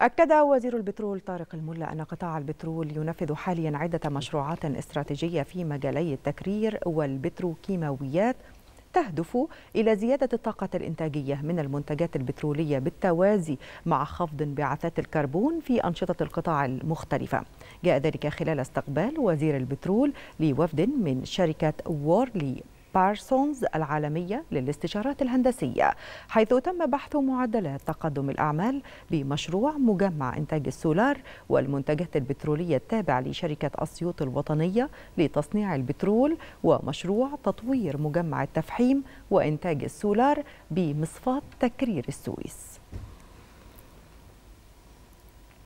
أكد وزير البترول طارق الملا أن قطاع البترول ينفذ حاليا عدة مشروعات استراتيجية في مجالي التكرير والبتروكيماويات تهدف إلى زيادة الطاقة الإنتاجية من المنتجات البترولية بالتوازي مع خفض انبعاثات الكربون في أنشطة القطاع المختلفة جاء ذلك خلال استقبال وزير البترول لوفد من شركة وورلي بارسونز العالمية للاستشارات الهندسية حيث تم بحث معدلات تقدم الأعمال بمشروع مجمع إنتاج السولار والمنتجات البترولية التابع لشركة أسيوط الوطنية لتصنيع البترول ومشروع تطوير مجمع التفحيم وإنتاج السولار بمصفات تكرير السويس